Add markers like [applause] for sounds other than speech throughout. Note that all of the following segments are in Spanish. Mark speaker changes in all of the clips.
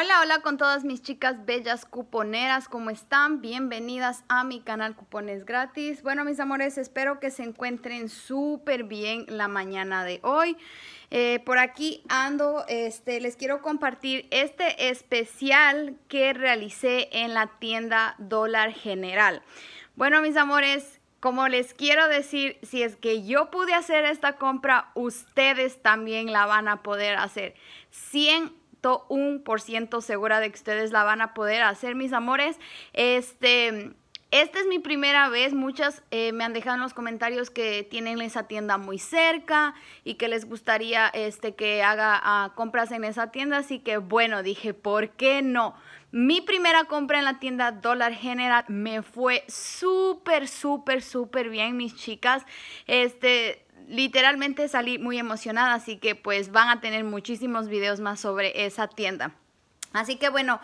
Speaker 1: Hola, hola con todas mis chicas bellas cuponeras, ¿cómo están? Bienvenidas a mi canal Cupones Gratis. Bueno, mis amores, espero que se encuentren súper bien la mañana de hoy. Eh, por aquí ando, este, les quiero compartir este especial que realicé en la tienda Dólar General. Bueno, mis amores, como les quiero decir, si es que yo pude hacer esta compra, ustedes también la van a poder hacer. 100 un ciento segura de que ustedes la van a poder hacer, mis amores. Este... Esta es mi primera vez, muchas eh, me han dejado en los comentarios que tienen esa tienda muy cerca y que les gustaría este, que haga ah, compras en esa tienda, así que bueno, dije, ¿por qué no? Mi primera compra en la tienda Dollar General me fue súper, súper, súper bien, mis chicas. Este, literalmente salí muy emocionada, así que pues van a tener muchísimos videos más sobre esa tienda. Así que bueno,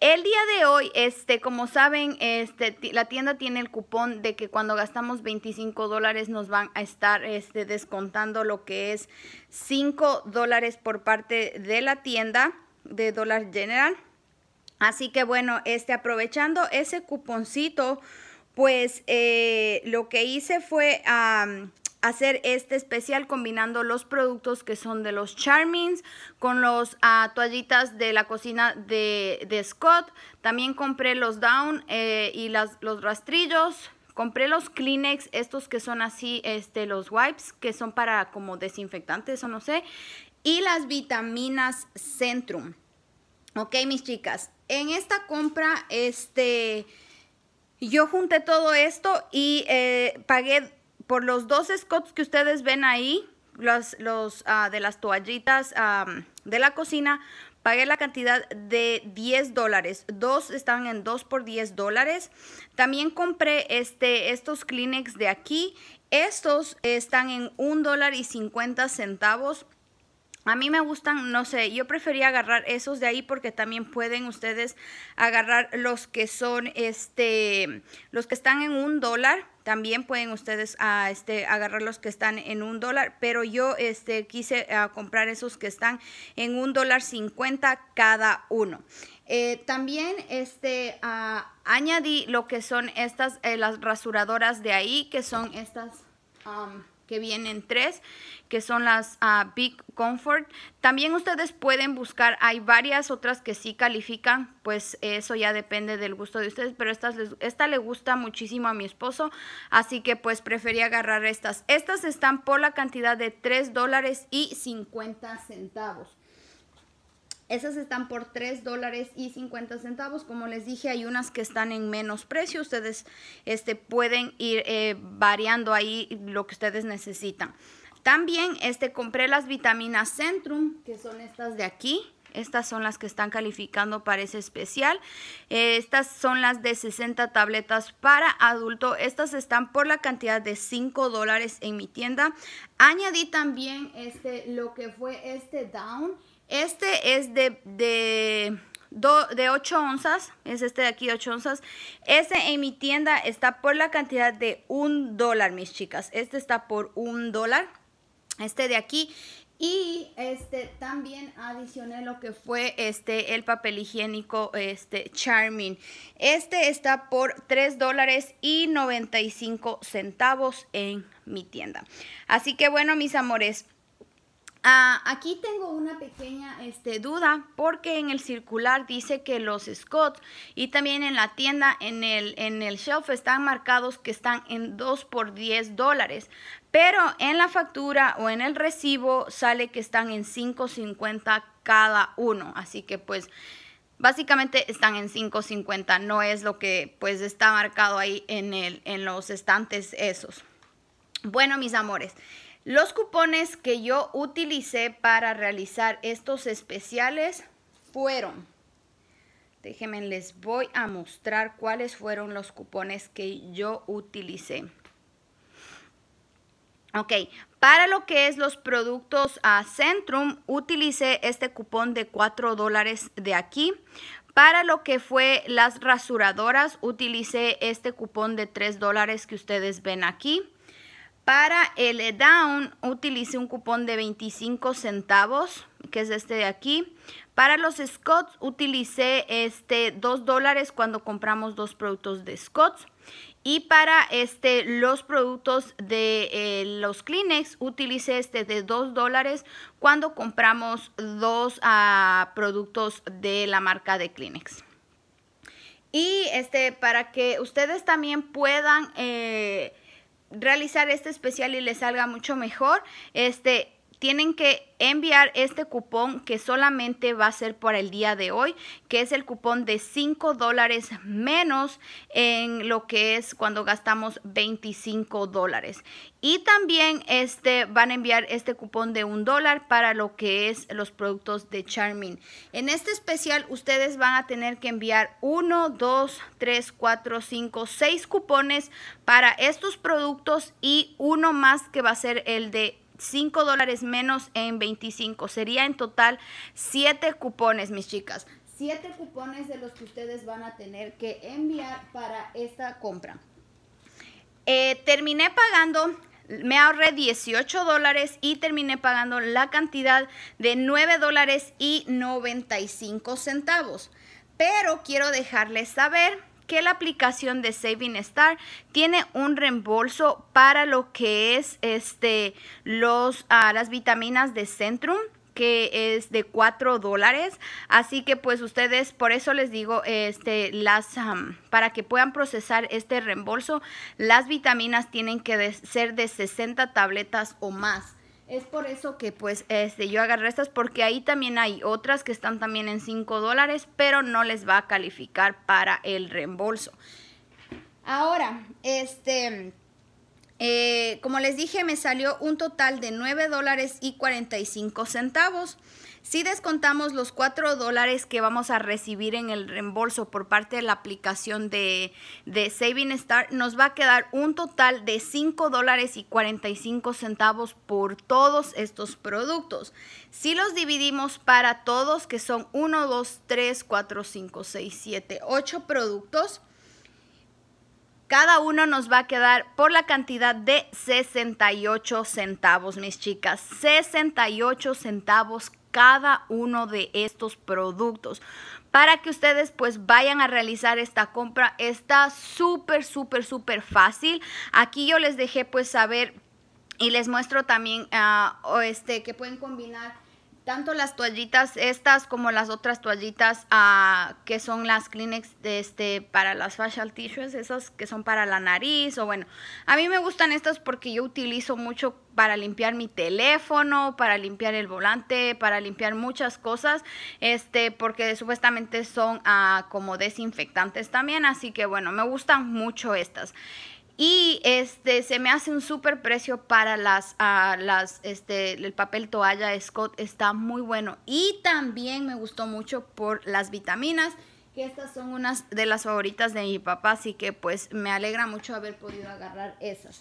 Speaker 1: el día de hoy, este, como saben, este, la tienda tiene el cupón de que cuando gastamos 25 dólares nos van a estar este, descontando lo que es 5 dólares por parte de la tienda de Dollar General. Así que bueno, este, aprovechando ese cuponcito, pues eh, lo que hice fue hacer este especial combinando los productos que son de los Charmings con los ah, toallitas de la cocina de, Scott. También compré los Down eh, y los rastrillos. Compré los Kleenex, estos que son así, este, los wipes, que son para como desinfectantes o no sé. Y las vitaminas Centrum. Ok, mis chicas, en esta compra, este, yo junté todo esto y eh, pagué por los dos scots que ustedes ven ahí, los, los ah, de las toallitas de la cocina, pagué la cantidad de 10 dólares. Dos están en 2 por 10 dólares. También compré este, estos Kleenex de aquí. Estos están en 1 dólar y 50 centavos. A mí me gustan, no sé, yo prefería agarrar esos de ahí porque también pueden ustedes agarrar los que son, este, los que están en un dólar. También pueden ustedes ah, este, agarrar los que están en un dólar, pero yo este, quise ah, comprar esos que están en un dólar cincuenta cada uno. Eh, también este, ah, añadí lo que son estas, eh, las rasuradoras de ahí, que son estas... Um, que vienen tres, que son las ah, Big Comfort. También ustedes pueden buscar, hay varias otras que sí califican, pues eso ya depende del gusto de ustedes, pero estas esta le gusta muchísimo a mi esposo, así que pues preferí agarrar estas. Estas están por la cantidad de 3 dólares y 50 centavos. Esas están por 3 dólares y 50 centavos. Como les dije, hay unas que están en menos precio. Ustedes este, pueden ir eh, variando ahí lo que ustedes necesitan. También este, compré las vitaminas Centrum, que son estas de aquí. Estas son las que están calificando para ese especial. estas son las de 60 tabletas para adulto. Estas están por la cantidad de 5 dólares en mi tienda. Añadí también este, lo que fue este Down. Este es de, de, 8 onzas, es este de aquí 8 onzas. Este en mi tienda está por la cantidad de un dólar, mis chicas. Este está por un dólar. Este de aquí y este también adicioné lo que fue este el papel higiénico este Charmin. Este está por 3 dólares y 95 centavos en mi tienda. Así que bueno, mis amores. Ah, aquí tengo una pequeña este, duda porque en el circular dice que los Scott y también en la tienda en el, en el shelf están marcados que están en 2 por 10 dólares, pero en la factura o en el recibo sale que están en 5.50 cada uno. Así que pues básicamente están en 5.50, no es lo que pues está marcado ahí en, el, en los estantes esos. Bueno, mis amores. Los cupones que yo utilicé para realizar estos especiales fueron, déjenme, les voy a mostrar cuáles fueron los cupones que yo utilicé. Ok, para lo que es los productos a ah, Centrum, utilicé este cupón de 4 dólares de aquí. Para lo que fue las rasuradoras, utilicé este cupón de 3 dólares que ustedes ven aquí. Para el down utilicé un cupón de 25 centavos, que es este de aquí. Para los Scots utilicé este 2 dólares cuando compramos dos productos de Scots. Y para este, los productos de eh, los Kleenex utilicé este de 2 dólares cuando compramos dos ah, productos de la marca de Kleenex. Y este, para que ustedes también puedan... Eh, realizar este especial y le salga mucho mejor. Este, tienen que enviar este cupón que solamente va a ser para el día de hoy, que es el cupón de 5 dólares menos en lo que es cuando gastamos 25 dólares. Y también este, van a enviar este cupón de 1 dólar para lo que es los productos de Charmin. En este especial ustedes van a tener que enviar 1, 2, 3, 4, 5, 6 cupones para estos productos y uno más que va a ser el de 5 dólares menos en 25. Sería en total 7 cupones, mis chicas. 7 cupones de los que ustedes van a tener que enviar para esta compra. Eh, terminé pagando me ahorré 18 dólares y terminé pagando la cantidad de 9 dólares y 95 centavos. Pero quiero dejarles saber que la aplicación de Saving Star tiene un reembolso para lo que es este, los, ah, las vitaminas de Centrum que es de 4 dólares. Así que pues ustedes, por eso les digo, este, las, para que puedan procesar este reembolso, las vitaminas tienen que ser de 60 tabletas o más. Es por eso que pues este, yo agarré estas porque ahí también hay otras que están también en 5 dólares, pero no les va a calificar para el reembolso. Ahora, este, eh, como les dije, me salió un total de 9 dólares y 45 centavos. Si descontamos los 4 dólares que vamos a recibir en el reembolso por parte de la aplicación de, de Saving Star, nos va a quedar un total de 5 dólares y 45 centavos por todos estos productos. Si los dividimos para todos, que son 1, 2, 3, 4, 5, 6, 7, 8 productos, cada uno nos va a quedar por la cantidad de 68 centavos, mis chicas. 68 centavos cada uno de estos productos para que ustedes pues vayan a realizar esta compra. Está súper, súper, súper fácil. Aquí yo les dejé pues saber y les muestro también ah, este, que pueden combinar tanto las toallitas estas como las otras toallitas ah, que son las Kleenex este, para las facial tissues, esas que son para la nariz o bueno. A mí me gustan estas porque yo utilizo mucho para limpiar mi teléfono, para limpiar el volante, para limpiar muchas cosas, este, porque supuestamente son ah, como desinfectantes también, así que bueno, me gustan mucho estas. Y este, se me hace un super precio para las, ah, las, este, el papel toalla Scott está muy bueno. Y también me gustó mucho por las vitaminas, que estas son unas de las favoritas de mi papá, así que pues me alegra mucho haber podido agarrar esas.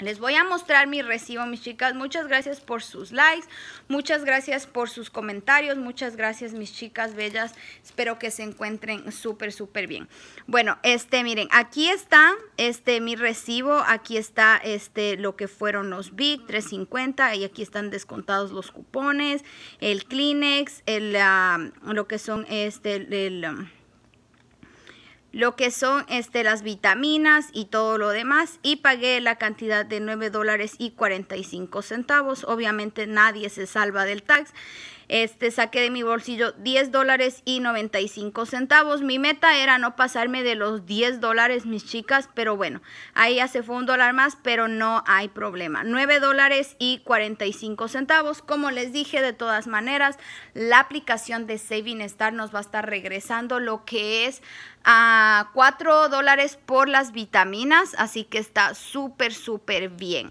Speaker 1: Les voy a mostrar mi recibo, mis chicas. Muchas gracias por sus likes, muchas gracias por sus comentarios, muchas gracias, mis chicas bellas. Espero que se encuentren súper, súper bien. Bueno, este, miren, aquí está este, mi recibo, aquí está este, lo que fueron los Big 350, y aquí están descontados los cupones, el Kleenex, el, ah, lo que son este, el um, lo que son este, las vitaminas y todo lo demás y pagué la cantidad de 9 dólares y 45 centavos. Obviamente nadie se salva del tax este, saqué de mi bolsillo 10 dólares y 95 centavos. Mi meta era no pasarme de los 10 dólares, mis chicas, pero bueno, ahí ya se fue un dólar más, pero no hay problema. 9 dólares y 45 centavos. Como les dije, de todas maneras, la aplicación de Saving Star nos va a estar regresando lo que es a ah, 4 dólares por las vitaminas, así que está súper, súper bien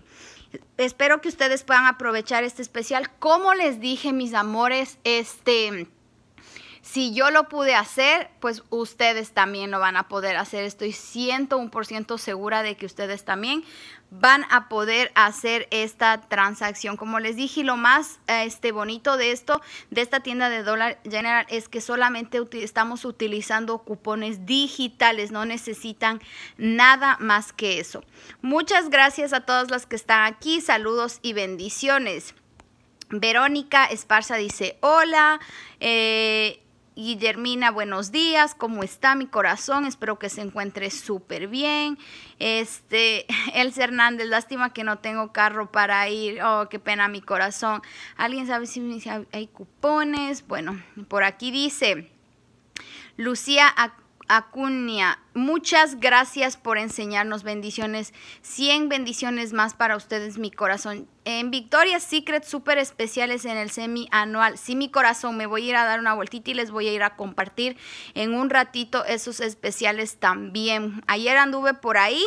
Speaker 1: espero que ustedes puedan aprovechar este especial. Como les dije, mis amores, este si yo lo pude hacer, pues ustedes también lo van a poder hacer. Estoy 101% segura de que ustedes también van a poder hacer esta transacción. Como les dije, lo más este, bonito de esto, de esta tienda de Dollar General, es que solamente estamos utilizando cupones digitales, no necesitan nada más que eso. Muchas gracias a todas las que están aquí, saludos y bendiciones. Verónica Esparza dice, hola, eh, Guillermina, buenos días, ¿cómo está mi corazón? Espero que se encuentre súper bien. Este, [laughs] Elsa Hernández, lástima que no tengo carro para ir. Oh, qué pena mi corazón. ¿Alguien sabe si hay cupones? Bueno, por aquí dice Lucía Acuña, muchas gracias por enseñarnos bendiciones. 100 bendiciones más para ustedes, mi corazón. En Victoria's Secret, súper especiales en el semi-anual. Sí, mi corazón, me voy a ir a dar una vueltita y les voy a ir a compartir en un ratito esos especiales también. Ayer anduve por ahí,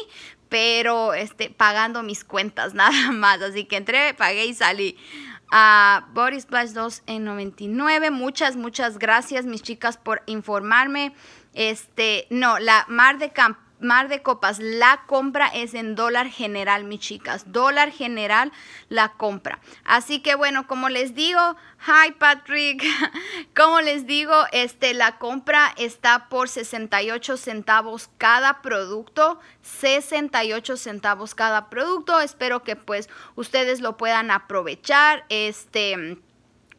Speaker 1: pero este, pagando mis cuentas [laughs] nada más. Así que entré, pagué y salí a Body Splash 2 en 99. Muchas, muchas gracias, mis chicas, por informarme. Este, no, la Mar de Campo. Mar de copas, la compra es en dólar general, mis chicas. Dólar general, la compra. Así que bueno, como les digo, hi Patrick, [laughs] como les digo, este, la compra está por 68 centavos cada producto. 68 centavos cada producto. Espero que pues ustedes lo puedan aprovechar. Este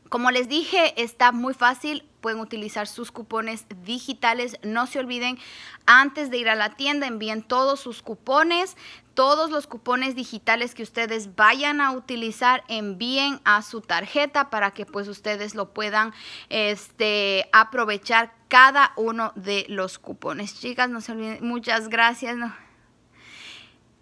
Speaker 1: como les dije, está muy fácil. Pueden utilizar sus cupones digitales. No se olviden, antes de ir a la tienda, envíen todos sus cupones. Todos los cupones digitales que ustedes vayan a utilizar, envíen a su tarjeta para que pues ustedes lo puedan este, aprovechar cada uno de los cupones. Chicas, no se olviden. Muchas gracias.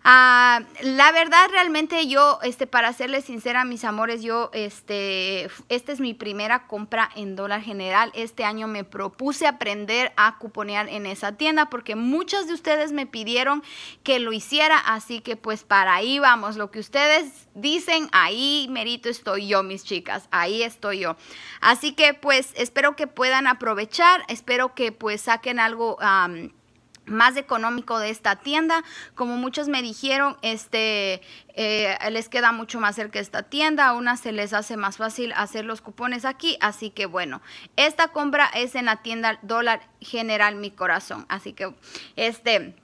Speaker 1: Ah, la verdad, realmente yo, este, para serles sincera, mis amores, yo, este, esta es mi primera compra en dólar general. Este año me propuse aprender a cuponear en esa tienda porque muchos de ustedes me pidieron que lo hiciera, así que pues para ahí vamos. Lo que ustedes dicen, ahí merito estoy yo, mis chicas, ahí estoy yo. Así que pues espero que puedan aprovechar, espero que pues saquen algo más económico de esta tienda. Como muchos me dijeron, este, eh, les queda mucho más cerca esta tienda, a unas se les hace más fácil hacer los cupones aquí, así que bueno, esta compra es en la tienda Dólar General Mi Corazón, así que este...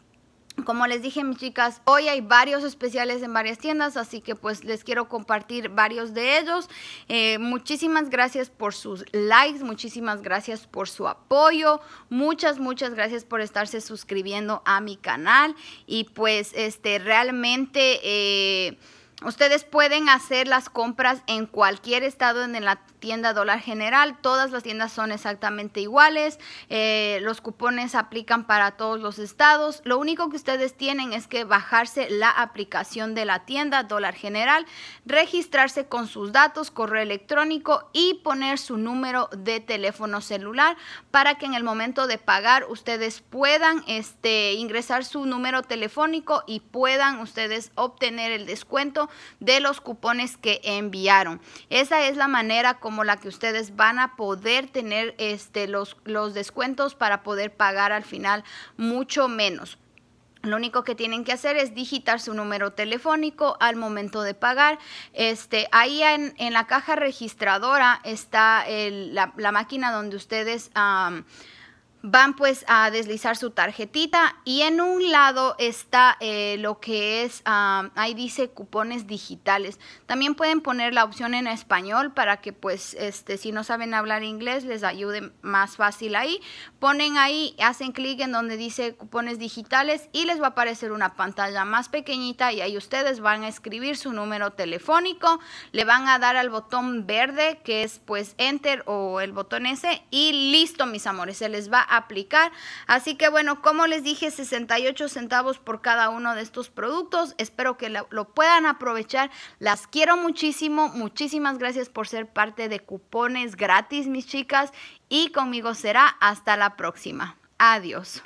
Speaker 1: Como les dije, mis chicas, hoy hay varios especiales en varias tiendas, así que pues les quiero compartir varios de ellos. Eh, muchísimas gracias por sus likes, muchísimas gracias por su apoyo, muchas, muchas gracias por estarse suscribiendo a mi canal y pues este realmente... Eh, Ustedes pueden hacer las compras en cualquier estado en la tienda Dólar General. Todas las tiendas son exactamente iguales. Eh, los cupones aplican para todos los estados. Lo único que ustedes tienen es que bajarse la aplicación de la tienda Dólar General, registrarse con sus datos, correo electrónico y poner su número de teléfono celular para que en el momento de pagar ustedes puedan este, ingresar su número telefónico y puedan ustedes obtener el descuento de los cupones que enviaron. Esa es la manera como la que ustedes van a poder tener este, los, los descuentos para poder pagar al final mucho menos. Lo único que tienen que hacer es digitar su número telefónico al momento de pagar. Este, ahí en, la caja registradora está la, máquina donde ustedes van pues a deslizar su tarjetita y en un lado está eh, lo que es, ahí dice cupones digitales. También pueden poner la opción en español para que pues este, si no saben hablar inglés les ayude más fácil ahí. Ponen ahí, hacen clic en donde dice cupones digitales y les va a aparecer una pantalla más pequeñita y ahí ustedes van a escribir su número telefónico, le van a dar al botón verde que es pues enter o el botón ese y listo mis amores, se les va aplicar. Así que bueno, como les dije, 68 centavos por cada uno de estos productos. Espero que lo puedan aprovechar. Las quiero muchísimo. Muchísimas gracias por ser parte de cupones gratis, mis chicas. Y conmigo será hasta la próxima. Adiós.